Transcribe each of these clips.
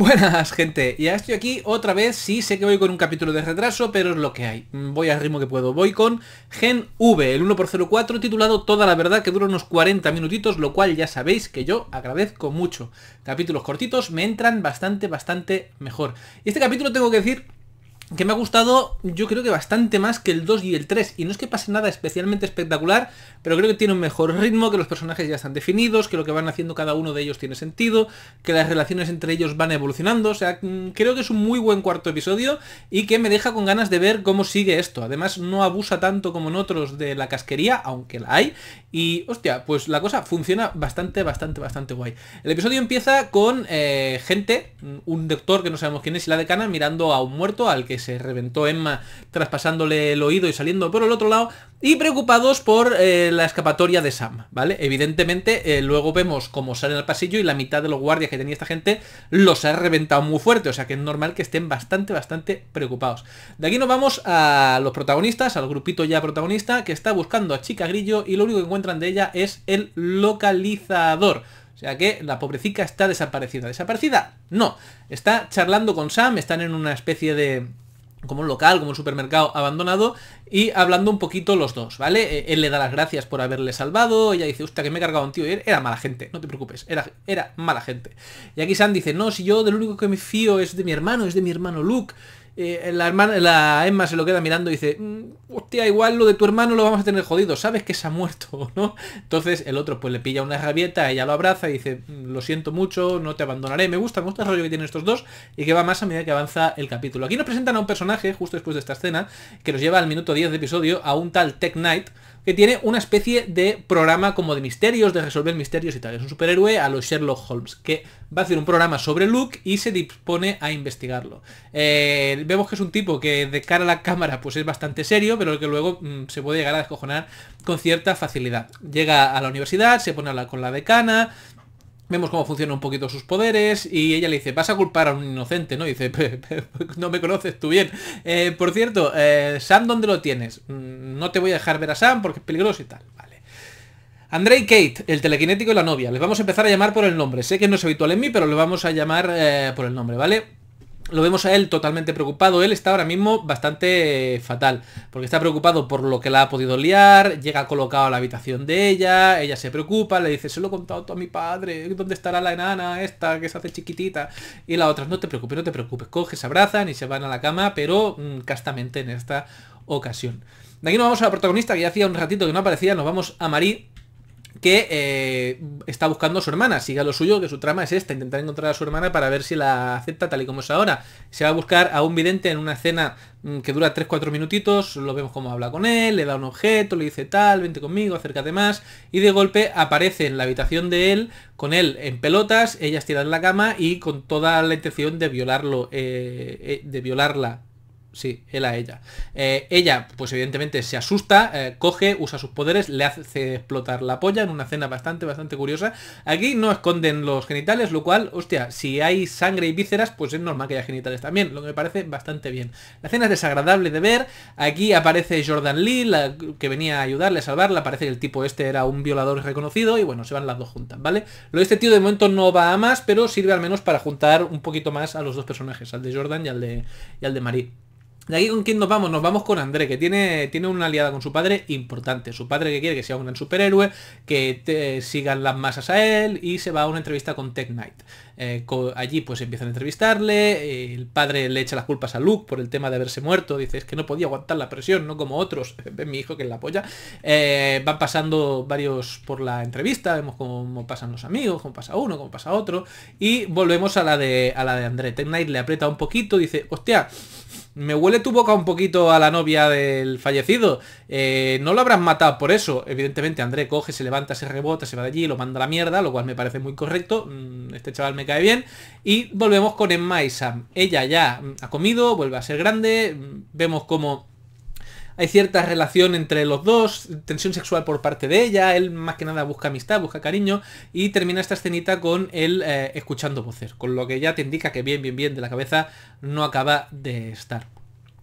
Buenas gente, ya estoy aquí otra vez, sí sé que voy con un capítulo de retraso, pero es lo que hay, mm, voy al ritmo que puedo, voy con Gen V, el 1x04 titulado Toda la verdad que dura unos 40 minutitos, lo cual ya sabéis que yo agradezco mucho, capítulos cortitos me entran bastante, bastante mejor, y este capítulo tengo que decir que me ha gustado yo creo que bastante más que el 2 y el 3. Y no es que pase nada especialmente espectacular, pero creo que tiene un mejor ritmo, que los personajes ya están definidos, que lo que van haciendo cada uno de ellos tiene sentido, que las relaciones entre ellos van evolucionando. O sea, mm, creo que es un muy buen cuarto episodio y que me deja con ganas de ver cómo sigue esto. Además, no abusa tanto como en otros de la casquería, aunque la hay. Y, hostia, pues la cosa funciona bastante, bastante, bastante guay. El episodio empieza con eh, gente, un doctor que no sabemos quién es y la decana, mirando a un muerto al que se reventó Emma traspasándole el oído y saliendo por el otro lado, y preocupados por eh, la escapatoria de Sam, ¿vale? Evidentemente, eh, luego vemos cómo sale al pasillo y la mitad de los guardias que tenía esta gente los ha reventado muy fuerte, o sea que es normal que estén bastante, bastante preocupados. De aquí nos vamos a los protagonistas, al grupito ya protagonista, que está buscando a Chica Grillo y lo único que encuentran de ella es el localizador. O sea que la pobrecita está desaparecida. ¿Desaparecida? No. Está charlando con Sam, están en una especie de como un local, como un supermercado abandonado, y hablando un poquito los dos, ¿vale? Eh, él le da las gracias por haberle salvado, ella dice, ¿usted que me he cargado un tío, era mala gente, no te preocupes, era, era mala gente. Y aquí Sam dice, no, si yo del único que me fío es de mi hermano, es de mi hermano Luke, la, hermana, la Emma se lo queda mirando y dice, mm, hostia, igual lo de tu hermano lo vamos a tener jodido, sabes que se ha muerto, ¿no? Entonces el otro pues le pilla una rabieta, ella lo abraza y dice, mm, lo siento mucho, no te abandonaré, me gusta, me gusta el rollo que tienen estos dos y que va más a medida que avanza el capítulo. Aquí nos presentan a un personaje, justo después de esta escena, que nos lleva al minuto 10 de episodio, a un tal Tech Knight, que tiene una especie de programa como de misterios, de resolver misterios y tal. Es un superhéroe a los Sherlock Holmes, que va a hacer un programa sobre Luke y se dispone a investigarlo. Eh, vemos que es un tipo que de cara a la cámara pues es bastante serio, pero que luego mm, se puede llegar a descojonar con cierta facilidad. Llega a la universidad, se pone a hablar con la decana, Vemos cómo funcionan un poquito sus poderes y ella le dice, vas a culpar a un inocente, ¿no? dice, no me conoces tú bien. Eh, por cierto, eh, Sam, ¿dónde lo tienes? Mm, no te voy a dejar ver a Sam porque es peligroso y tal. Vale. y Kate, el telequinético y la novia. Les vamos a empezar a llamar por el nombre. Sé que no es habitual en mí, pero le vamos a llamar eh, por el nombre, ¿vale? lo vemos a él totalmente preocupado. Él está ahora mismo bastante fatal, porque está preocupado por lo que la ha podido liar, llega colocado a la habitación de ella, ella se preocupa, le dice, se lo he contado todo a mi padre, ¿dónde estará la enana esta que se hace chiquitita? Y la otra, no te preocupes, no te preocupes, coge, se abrazan y se van a la cama, pero mm, castamente en esta ocasión. De aquí nos vamos a la protagonista, que hacía un ratito que no aparecía, nos vamos a Marí que eh, está buscando a su hermana, siga lo suyo, que su trama es esta, intentar encontrar a su hermana para ver si la acepta tal y como es ahora. Se va a buscar a un vidente en una escena mm, que dura 3-4 minutitos, lo vemos cómo habla con él, le da un objeto, le dice tal, vente conmigo, acércate más, y de golpe aparece en la habitación de él, con él en pelotas, ella tiran en la cama y con toda la intención de violarlo, eh, eh, de violarla Sí, él a ella. Eh, ella, pues evidentemente se asusta, eh, coge, usa sus poderes, le hace explotar la polla en una escena bastante, bastante curiosa. Aquí no esconden los genitales, lo cual, hostia, si hay sangre y vísceras, pues es normal que haya genitales también, lo que me parece bastante bien. La escena es desagradable de ver, aquí aparece Jordan Lee, que venía a ayudarle a salvarla, parece que el tipo este era un violador reconocido y bueno, se van las dos juntas, ¿vale? Lo de este tío de momento no va a más, pero sirve al menos para juntar un poquito más a los dos personajes, al de Jordan y al de, y al de Marie. ¿De aquí con quién nos vamos? Nos vamos con André, que tiene, tiene una aliada con su padre importante. Su padre que quiere que sea un gran superhéroe, que sigan las masas a él y se va a una entrevista con Tech Knight. Eh, allí pues empiezan a entrevistarle, eh, el padre le echa las culpas a Luke por el tema de haberse muerto, dice es que no podía aguantar la presión, no como otros, ven mi hijo que la apoya. Eh, van pasando varios por la entrevista, vemos cómo pasan los amigos, cómo pasa uno, cómo pasa otro, y volvemos a la de, a la de André. Tech Knight le aprieta un poquito, dice, hostia, me huele tu boca un poquito a la novia del fallecido. Eh, no lo habrás matado por eso. Evidentemente, André coge, se levanta, se rebota, se va de allí, lo manda a la mierda, lo cual me parece muy correcto. Mm, este chaval me cae bien. Y volvemos con Emma y Sam. Ella ya mm, ha comido, vuelve a ser grande. Mm, vemos como hay cierta relación entre los dos, tensión sexual por parte de ella, él más que nada busca amistad, busca cariño, y termina esta escenita con él eh, escuchando voces, con lo que ya te indica que bien, bien, bien de la cabeza no acaba de estar.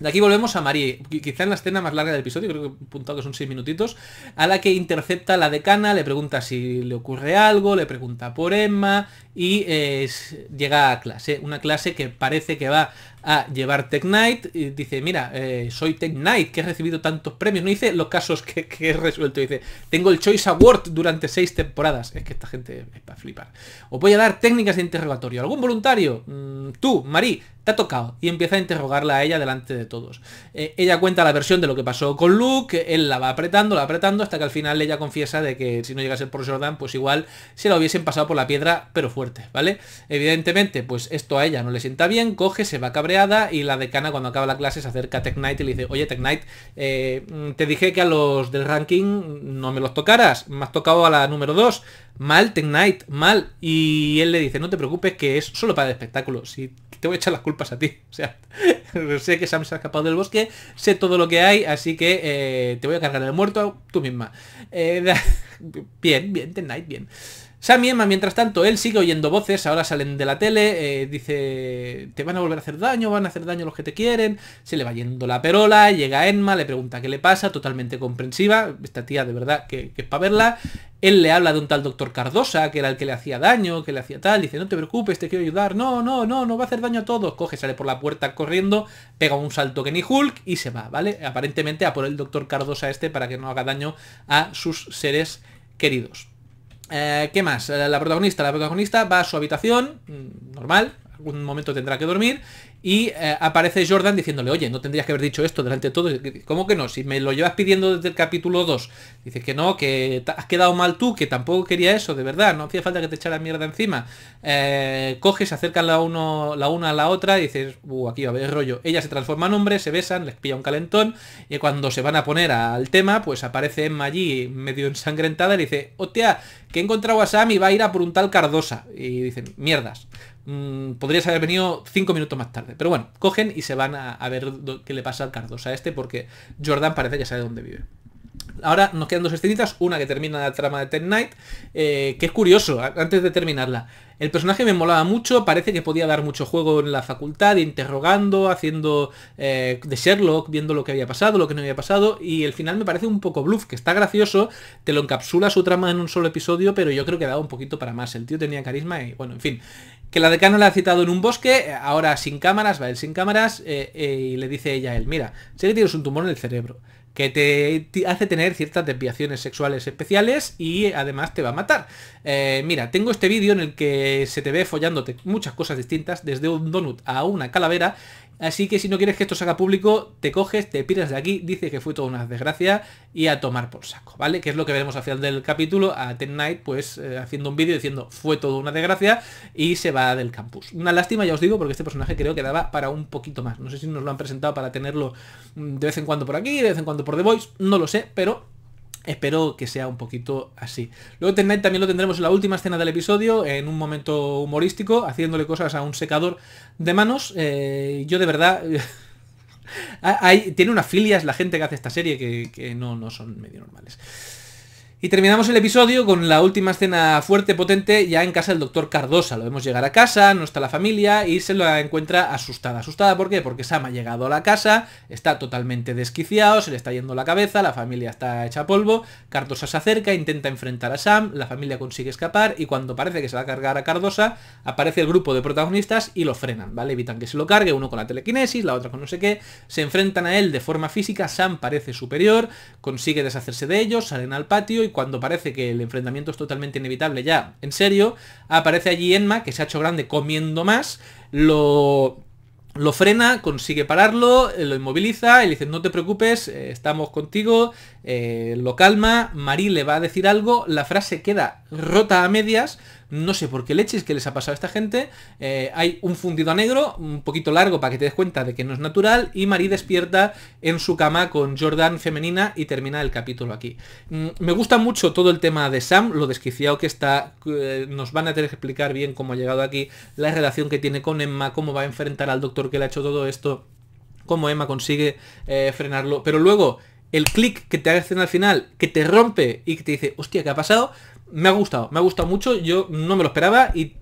De aquí volvemos a Marie, quizá en la escena más larga del episodio, creo que he apuntado que son seis minutitos, a la que intercepta la decana, le pregunta si le ocurre algo, le pregunta por Emma y eh, llega a clase, una clase que parece que va a llevar Tech Knight y dice, mira, eh, soy Tech Knight, que he recibido tantos premios, no dice los casos que, he resuelto, dice, tengo el Choice Award durante seis temporadas, es que esta gente es para flipar. Os voy a dar técnicas de interrogatorio, ¿algún voluntario? Mm, tú, Marie, ha tocado. Y empieza a interrogarla a ella delante de todos. Eh, ella cuenta la versión de lo que pasó con Luke, él la va apretando, la apretando, hasta que al final ella confiesa de que si no llega a ser por Jordan, pues igual se la hubiesen pasado por la piedra, pero fuerte, ¿vale? Evidentemente, pues esto a ella no le sienta bien, coge, se va cabreada y la decana cuando acaba la clase se acerca a Tech Knight y le dice, oye Tech Knight, eh, te dije que a los del ranking no me los tocaras, me has tocado a la número 2 mal Ten Knight, mal. Y él le dice, no te preocupes, que es solo para el espectáculo. Si te voy a echar las culpas a ti. O sea, sé que Sam se ha escapado del bosque, sé todo lo que hay, así que eh, te voy a cargar el muerto tú misma. Eh, bien, bien, Ten Knight, bien. Sam y Emma, mientras tanto, él sigue oyendo voces, ahora salen de la tele, eh, dice, te van a volver a hacer daño, van a hacer daño los que te quieren, se le va yendo la perola, llega Emma, le pregunta qué le pasa, totalmente comprensiva, esta tía de verdad que, que es para verla, él le habla de un tal doctor Cardosa, que era el que le hacía daño, que le hacía tal, dice, no te preocupes, te quiero ayudar, no, no, no, no va a hacer daño a todos. Coge, sale por la puerta corriendo, pega un salto que ni Hulk y se va, ¿vale? Aparentemente a por el doctor Cardosa este para que no haga daño a sus seres queridos. Eh, ¿Qué más? Eh, la protagonista, la protagonista va a su habitación, mm, normal, algún momento tendrá que dormir, y eh, aparece Jordan diciéndole, oye, no tendrías que haber dicho esto delante de todos. ¿Cómo que no? Si me lo llevas pidiendo desde el capítulo 2. Dices que no, que has quedado mal tú, que tampoco quería eso, de verdad. No hacía falta que te echara mierda encima. Eh, coges, se acercan la, la una a la otra y dices, uh, aquí va a haber rollo. Ella se transforma en hombre, se besan, les pilla un calentón. Y cuando se van a poner al tema, pues aparece Emma allí medio ensangrentada y le dice, hostia, que he encontrado a Sam y va a ir a por un tal Cardosa. Y dicen, mierdas. Mm, podrías haber venido cinco minutos más tarde. Pero bueno, cogen y se van a, ver qué le pasa al a este porque Jordan parece que sabe dónde vive. Ahora nos quedan dos escenitas, una que termina la trama de Ten Knight, eh, que es curioso, antes de terminarla. El personaje me molaba mucho, parece que podía dar mucho juego en la facultad, interrogando, haciendo eh, de Sherlock, viendo lo que había pasado, lo que no había pasado, y el final me parece un poco bluff, que está gracioso, te lo encapsula su trama en un solo episodio, pero yo creo que daba un poquito para más. El tío tenía carisma y, bueno, en fin que la decano la ha citado en un bosque, ahora sin cámaras, va él sin cámaras, eh, eh, y le dice ella a él, mira, sé que tienes un tumor en el cerebro, que te hace tener ciertas desviaciones sexuales especiales y además te va a matar. Eh, mira, tengo este vídeo en el que se te ve follándote muchas cosas distintas, desde un donut a una calavera, Así que si no quieres que esto se haga público, te coges, te piras de aquí, dice que fue toda una desgracia y a tomar por saco, ¿vale? Que es lo que veremos al final del capítulo, a Ten Night, pues eh, haciendo un vídeo diciendo fue toda una desgracia y se va del campus. Una lástima, ya os digo, porque este personaje creo que daba para un poquito más. No sé si nos lo han presentado para tenerlo mm, de vez en cuando por aquí, de vez en cuando por The Voice, no lo sé, pero Espero que sea un poquito así. Luego también lo tendremos en la última escena del episodio, en un momento humorístico, haciéndole cosas a un secador de manos. Eh, yo de verdad... Hay, tiene unas filias la gente que hace esta serie que, no, no son medio normales. Y terminamos el episodio con la última escena fuerte, potente, ya en casa del doctor Cardosa. Lo vemos llegar a casa, no está la familia y se lo encuentra asustada. ¿Asustada por qué? Porque Sam ha llegado a la casa, está totalmente desquiciado, se le está yendo la cabeza, la familia está hecha polvo, Cardosa se acerca, intenta enfrentar a Sam, la familia consigue escapar y cuando parece que se va a cargar a Cardosa, aparece el grupo de protagonistas y lo frenan, ¿vale? Evitan que se lo cargue, uno con la telequinesis, la otra con no sé qué, se enfrentan a él de forma física, Sam parece superior, consigue deshacerse de ellos, salen al patio cuando parece que el enfrentamiento es totalmente inevitable ya, en serio, aparece allí Enma, que se ha hecho grande comiendo más, lo lo frena, consigue pararlo, eh, lo inmoviliza y le dice, no te preocupes, eh, estamos contigo, eh, lo calma, Marie le va a decir algo, la frase queda rota a medias, no sé por qué leches que les ha pasado a esta gente. Eh, hay un fundido a negro, un poquito largo para que te des cuenta de que no es natural. Y Marie despierta en su cama con Jordan femenina y termina el capítulo aquí. Mm, me gusta mucho todo el tema de Sam, lo desquiciado que está. Eh, nos van a tener que explicar bien cómo ha llegado aquí, la relación que tiene con Emma, cómo va a enfrentar al doctor que le ha hecho todo esto, cómo Emma consigue eh, frenarlo. Pero luego el clic que te hacen al final, que te rompe y que te dice, hostia, ¿qué ha pasado? me ha gustado, me ha gustado mucho, yo no me lo esperaba y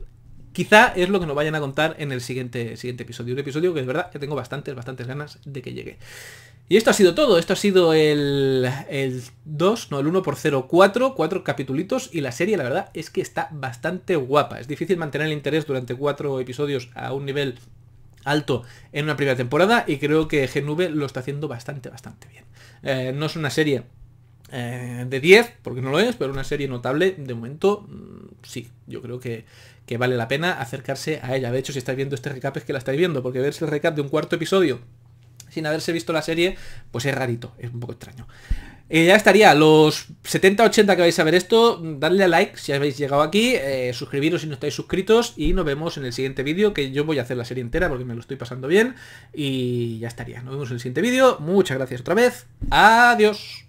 quizá es lo que nos vayan a contar en el siguiente, siguiente episodio. Un episodio que es verdad que tengo bastantes, bastantes ganas de que llegue. Y esto ha sido todo, esto ha sido el, 2, no, el 1 por 0, 4, 4 capitulitos y la serie la verdad es que está bastante guapa. Es difícil mantener el interés durante cuatro episodios a un nivel alto en una primera temporada y creo que GNV lo está haciendo bastante, bastante bien. Eh, no es una serie eh, de 10, porque no lo es, pero una serie notable, de momento mm, sí, yo creo que, vale la pena acercarse a ella. De hecho, si estáis viendo este recap es que la estáis viendo, porque verse el recap de un cuarto episodio sin haberse visto la serie, pues es rarito, es un poco extraño. Eh, ya estaría, los 70-80 que vais a ver esto, dadle a like si habéis llegado aquí, eh, suscribiros si no estáis suscritos y nos vemos en el siguiente vídeo, que yo voy a hacer la serie entera porque me lo estoy pasando bien y ya estaría. Nos vemos en el siguiente vídeo, muchas gracias otra vez, adiós.